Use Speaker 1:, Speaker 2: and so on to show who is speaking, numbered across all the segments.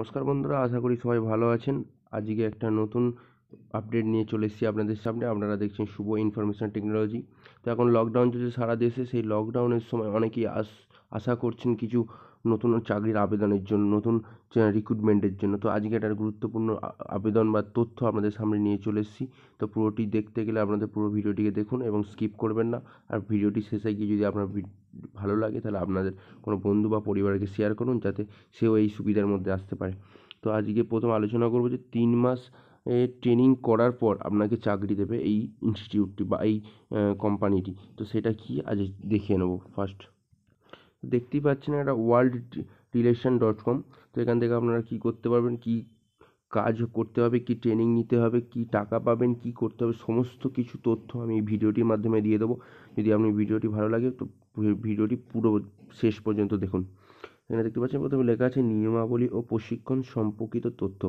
Speaker 1: নমস্কার বন্ধুরা আশা করি সবাই ভালো আছেন আজকে একটা নতুন আপডেট নিয়ে চলে এসেছি আপনাদের সামনে আপনারা দেখছেন শুভ ইনফরমেশান টেকনোলজি তো এখন লকডাউন চলছে সারা দেশে সেই লকডাউনের সময় অনেকেই আশা করছেন কিছু নতুন চাকরির আবেদনের জন্য নতুন রিক্রুটমেন্টের জন্য তো আজকে একটা গুরুত্বপূর্ণ আবেদন বা তথ্য আপনাদের সামনে নিয়ে চলে এসেছি তো পুরোটি দেখতে গেলে আপনাদের পুরো ভিডিওটিকে দেখুন এবং স্কিপ করবেন না আর ভিডিওটি শেষে গিয়ে যদি আপনার ভালো লাগে তাহলে আপনাদের কোনো বন্ধু বা পরিবারকে শেয়ার করুন যাতে সেও এই সুবিধার মধ্যে আসতে পারে তো আজকে প্রথম আলোচনা করবো যে তিন মাস ট্রেনিং করার পর আপনাকে চাকরি দেবে এই ইনস্টিটিউটটি বা এই কোম্পানিটি তো সেটা কি আজ দেখিয়ে নেবো ফার্স্ট দেখতেই পাচ্ছেন একটা ওয়ার্ল্ড রিলেশন ডট কম তো এখান থেকে আপনারা কি করতে পারবেন কি কাজ করতে হবে কি ট্রেনিং নিতে হবে কি টাকা পাবেন কি করতে হবে সমস্ত কিছু তথ্য আমি এই ভিডিওটির মাধ্যমে দিয়ে দেবো যদি আপনি ভিডিওটি ভালো লাগে তো ভিডিওটি পুরো শেষ পর্যন্ত দেখুন এখানে দেখতে পাচ্ছেন প্রথমে লেখা আছে নিয়মাবলী ও প্রশিক্ষণ সম্পর্কিত তথ্য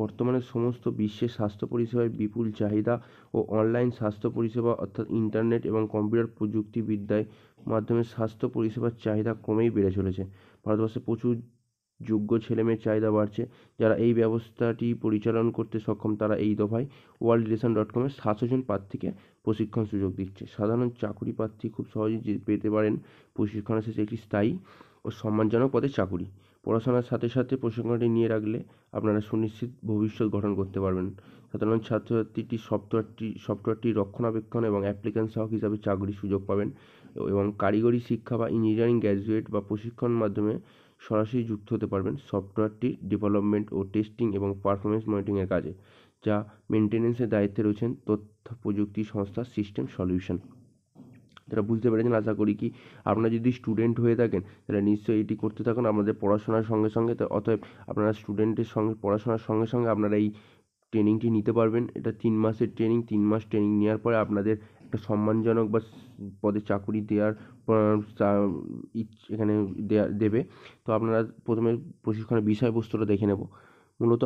Speaker 1: বর্তমানে সমস্ত বিশ্বে স্বাস্থ্য পরিষেবার বিপুল চাহিদা ও অনলাইন স্বাস্থ্য পরিষেবা অর্থাৎ ইন্টারনেট এবং কম্পিউটার প্রযুক্তিবিদ্যায় মাধ্যমে স্বাস্থ্য পরিষেবার চাহিদা ক্রমেই বেড়ে চলেছে ভারতবর্ষে প্রচুর যোগ্য ছেলেমেয়ের চাহিদা বাড়ছে যারা এই ব্যবস্থাটি পরিচালন করতে সক্ষম তারা এই দফায় ওয়ার্ল্ড রিলেশন ডট কমের সাতশো জন প্রার্থীকে প্রশিক্ষণ সুযোগ দিচ্ছে সাধারণ চাকুরি প্রার্থী খুব সহজেই পেতে পারেন প্রশিক্ষণের শেষে একটি স্থায়ী ও সম্মানজনক পদে চাকুরি পড়াশোনার সাথে সাথে প্রশিক্ষণটি নিয়ে রাখলে আপনারা সুনিশ্চিত ভবিষ্যৎ গঠন করতে পারবেন সাধারণ ছাত্রছাত্রীটি সফটওয়্যারটি সফটওয়্যারটি রক্ষণাবেক্ষণ এবং অ্যাপ্লিকেন্ট সহ হিসাবে চাকরির সুযোগ পাবেন এবং কারিগরি শিক্ষা বা ইঞ্জিনিয়ারিং গ্র্যাজুয়েট বা প্রশিক্ষণ মাধ্যমে সরাসরি যুক্ত হতে পারবেন সফটওয়্যারটির ডেভেলপমেন্ট ও টেস্টিং এবং পারফরমেন্স মনিটরিংয়ের কাজে যা মেনটেন্যান্সের দায়িত্বে রয়েছেন তথ্য প্রযুক্তি সংস্থার সিস্টেম সলিউশন যারা বুঝতে পেরেছেন আশা করি কি আপনারা যদি স্টুডেন্ট হয়ে থাকেন তাহলে নিশ্চয়ই এটি করতে থাকুন আমাদের পড়াশোনার সঙ্গে সঙ্গে তো অতএব আপনারা স্টুডেন্টের সঙ্গে পড়াশোনার সঙ্গে সঙ্গে আপনারা এই ট্রেনিংটি নিতে পারবেন এটা তিন মাসের ট্রেনিং তিন মাস ট্রেনিং নেওয়ার পরে আপনাদের একটা সম্মানজনক বা পদে চাকুরি দেওয়ার এখানে দেবে তো আপনারা প্রথমে প্রশিক্ষণের বিষয়বস্তুটা দেখে নেব মূলত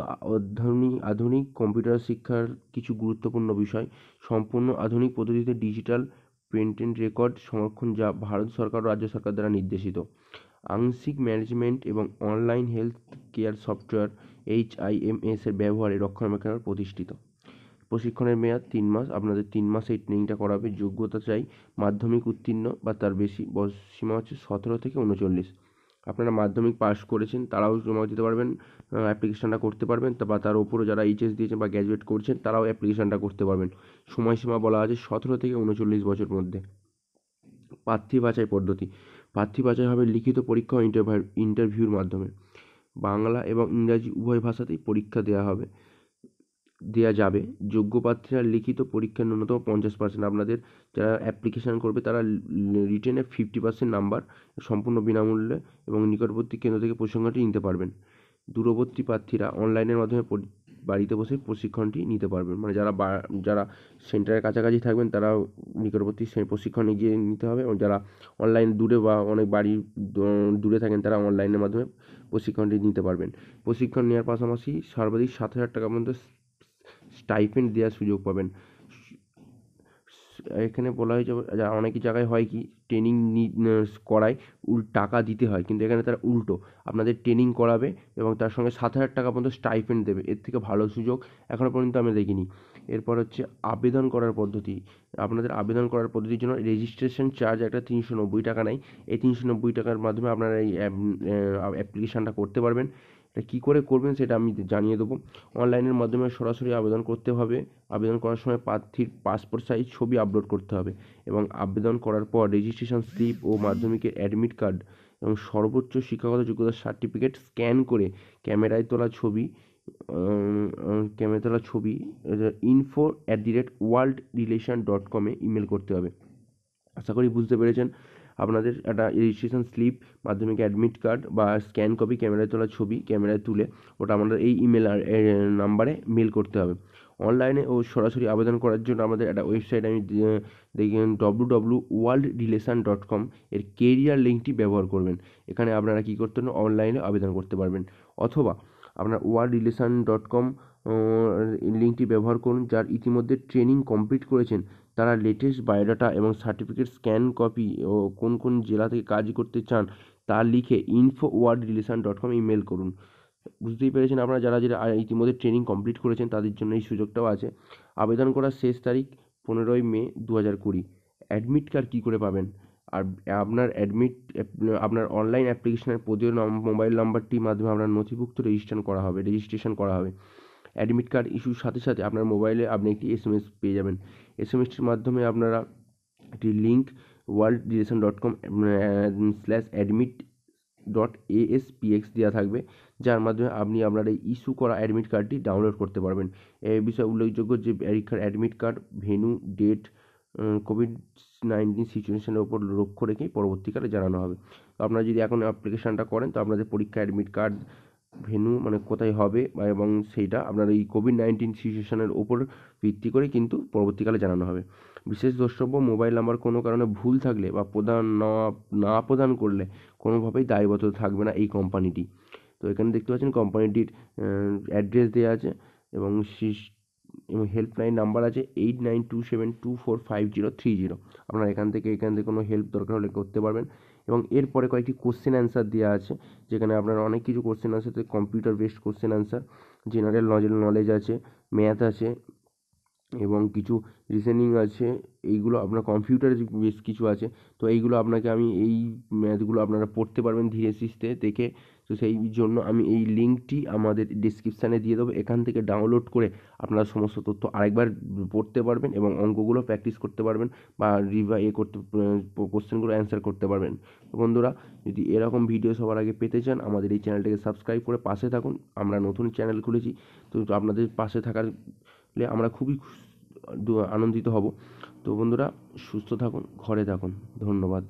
Speaker 1: আধুনিক আধুনিক কম্পিউটার শিক্ষার কিছু গুরুত্বপূর্ণ বিষয় সম্পূর্ণ আধুনিক পদ্ধতিতে ডিজিটাল পেটেন্ট রেকর্ড সংরক্ষণ যা ভারত সরকার ও রাজ্য সরকার দ্বারা নির্দেশিত আংশিক ম্যানেজমেন্ট এবং অনলাইন হেলথ কেয়ার সফটওয়্যার এস এর ব্যবহারে রক্ষণাবেক্ষণ প্রতিষ্ঠিত প্রশিক্ষণের মেয়াদ তিন মাস আপনাদের তিন মাস এই ট্রেনিংটা করাবে যোগ্যতা চাই মাধ্যমিক উত্তীর্ণ বা তার বেশি বয়স সীমা হচ্ছে সতেরো থেকে উনচল্লিশ আপনারা মাধ্যমিক পাস করেছেন তারাও জমা দিতে পারবেন অ্যাপ্লিকেশানটা করতে পারবেন বা তার ওপরে যারা এইচএস দিয়েছেন বা গ্র্যাজুয়েট করছেন তারাও অ্যাপ্লিকেশানটা করতে পারবেন সময়সীমা বলা আছে সতেরো থেকে উনচল্লিশ বছর মধ্যে প্রার্থী বাছাই পদ্ধতি প্রার্থী বাছাই হবে লিখিত পরীক্ষা ও ইন্টারভিউ ইন্টারভিউর মাধ্যমে বাংলা এবং ইংরাজি উভয় ভাষাতেই পরীক্ষা দেওয়া হবে দেওয়া যাবে যোগ্য প্রার্থীরা লিখিত পরীক্ষার ন্যূনতম পঞ্চাশ পার্সেন্ট আপনাদের যারা অ্যাপ্লিকেশান করবে তারা রিটেনে ফিফটি পার্সেন্ট নাম্বার সম্পূর্ণ বিনামূল্যে এবং নিকটবর্তী কেন্দ্র থেকে প্রশিক্ষণটি নিতে পারবেন দূরবর্তী প্রার্থীরা অনলাইনের মাধ্যমে বাড়িতে বসে প্রশিক্ষণটি নিতে পারবেন মানে যারা বা যারা সেন্টারের কাছাকাছি থাকবেন তারা নিকটবর্তী প্রশিক্ষণে গিয়ে নিতে হবে এবং যারা অনলাইন দূরে বা অনেক বাড়ি দূরে থাকেন তারা অনলাইনের মাধ্যমে প্রশিক্ষণটি নিতে পারবেন প্রশিক্ষণ নেওয়ার পাশাপাশি সর্বাধিক সাত হাজার টাকা পর্যন্ত স্টাইপেন্ড দেওয়ার সুযোগ পাবেন এখানে বলা হয়েছে অনেক জায়গায় হয় কি ট্রেনিং করায় উল টাকা দিতে হয় কিন্তু এখানে তারা উল্টো আপনাদের ট্রেনিং করাবে এবং তার সঙ্গে সাত হাজার টাকা পর্যন্ত স্টাইপেন্ড দেবে এর থেকে ভালো সুযোগ এখনও পর্যন্ত আমি দেখিনি এরপর হচ্ছে আবেদন করার পদ্ধতি আপনাদের আবেদন করার পদ্ধতির জন্য রেজিস্ট্রেশন চার্জ একটা তিনশো নব্বই টাকা নেয় এই তিনশো নব্বই টাকার মাধ্যমে আপনারা এই অ্যাপ্লিকেশানটা করতে পারবেন তা কী করে করবেন সেটা আমি জানিয়ে দেবো অনলাইনের মাধ্যমে সরাসরি আবেদন করতে হবে আবেদন করার সময় প্রার্থীর পাসপোর্ট সাইজ ছবি আপলোড করতে হবে এবং আবেদন করার পর রেজিস্ট্রেশন স্লিপ ও মাধ্যমিকের অ্যাডমিট কার্ড এবং সর্বোচ্চ শিক্ষাগত যোগ্যতার সার্টিফিকেট স্ক্যান করে ক্যামেরায় তোলা ছবি ক্যামেরা তোলা ছবি info at the rate world relation dot কমে ইমেল করতে হবে আশা করি বুঝতে পেরেছেন আপনাদের একটা রেজিস্ট্রেশন স্লিপ মাধ্যমিক অ্যাডমিট কার্ড বা স্ক্যান কপি ক্যামেরায় তোলা ছবি ক্যামেরায় তুলে ওটা আমাদের এই ইমেল আর নাম্বারে মেল করতে হবে অনলাইনে ও সরাসরি আবেদন করার জন্য আমাদের একটা ওয়েবসাইট আমি দেখবেন W W world relation dot com এর কেরিয়ার লিঙ্কটি ব্যবহার করবেন এখানে আপনারা কী করতে পারেন অনলাইনে আবেদন করতে পারবেন অথবা আপনার ওয়ার্ল্ড রিলেশান ডট কম লিঙ্কটি ব্যবহার করুন যার ইতিমধ্যে ট্রেনিং কমপ্লিট করেছেন তারা লেটেস্ট বায়োডাটা এবং সার্টিফিকেট স্ক্যান কপি ও কোন কোন জেলা থেকে কাজ করতে চান তা লিখে info world relation dot com email করুন বুঝতেই পেরেছেন আপনারা যারা যারা ইতিমধ্যে ট্রেনিং কমপ্লিট করেছেন তাদের জন্য এই সুযোগটাও আছে আবেদন করার শেষ তারিখ পনেরোই মে দু হাজার কুড়ি অ্যাডমিট কার্ড কী করে পাবেন আর আপনার অ্যাডমিট আপনার অনলাইন অ্যাপ্লিকেশনের প্রদীয় মোবাইল নাম্বারটির মাধ্যমে আপনার নথিভুক্ত রেজিস্ট্রেশন করা হবে রেজিস্ট্রেশন করা হবে অ্যাডমিট কার্ড ইস্যুর সাথে সাথে আপনার মোবাইলে আপনি একটি এসএমএস পেয়ে যাবেন এস এম এসটির মাধ্যমে আপনারা একটি link world relation dot com slash admit dot A S P X দেওয়া থাকবে যার মাধ্যমে আপনি আপনার এই ইস্যু করা অ্যাডমিট কার্ডটি ডাউনলোড করতে পারবেন এ বিষয়ে উল্লেখযোগ্য যে পরীক্ষার admit card venue date covid nineteen সিচুয়েশনের ওপর লক্ষ্য রেখেই পরবর্তীকালে জানানো হবে তো আপনারা যদি এখন অ্যাপ্লিকেশানটা করেন তো আপনাদের পরীক্ষা অ্যাডমিট কার্ড ভেন্যু মানে কোথায় হবে বা এবং সেইটা আপনার এই কোভিড নাইন্টিন সিচুয়েশনের ওপর ভিত্তি করে কিন্তু পরবর্তীকালে জানানো হবে বিশেষ দ্রষ্টব্য মোবাইল নাম্বার কোনো কারণে ভুল থাকলে বা প্রদান না না প্রদান করলে কোনোভাবেই দায়বদ্ধ থাকবে না এই কোম্পানিটি তো এখানে দেখতে পাচ্ছেন কোম্পানিটির অ্যাড্রেস দেওয়া আছে এবং এবং হেল্পলাইন নাম্বার আছে eight nine two seven two four five zero three zero আপনারা এখান থেকে এখান থেকে কোনো হেল্প দরকার হলে করতে পারবেন এবং এরপরে কয়েকটি কোশ্চেন অ্যান্সার দেওয়া আছে যেখানে আপনার অনেক কিছু কোশ্চেন আছে computer based question answer general নজেল নলেজ আছে ম্যাথ আছে এবং কিছু রিসেনিং আছে এইগুলো আপনার কম্পিউটারে বেশ কিছু আছে তো এইগুলো আপনাকে আমি এই ম্যাথগুলো আপনারা পড়তে পারবেন ধীরে সুস্থে দেখে তো সেই জন্য আমি এই লিঙ্কটি আমাদের ডিসক্রিপশানে দিয়ে দেবো এখান থেকে ডাউনলোড করে আপনারা সমস্ত তথ্য আরেকবার পড়তে পারবেন এবং অঙ্কগুলো প্র্যাকটিস করতে পারবেন বা রিভাই এ করতে কোশ্চেনগুলো অ্যান্সার করতে পারবেন তো বন্ধুরা যদি এরকম ভিডিও সবার আগে পেতে চান আমাদের এই চ্যানেলটাকে সাবস্ক্রাইব করে পাশে থাকুন আমরা নতুন চ্যানেল খুলেছি তো আপনাদের পাশে থাকার আমরা খুবই আনন্দিত হব তো বন্ধুরা সুস্থ থাকুন ঘরে থাকুন ধন্যবাদ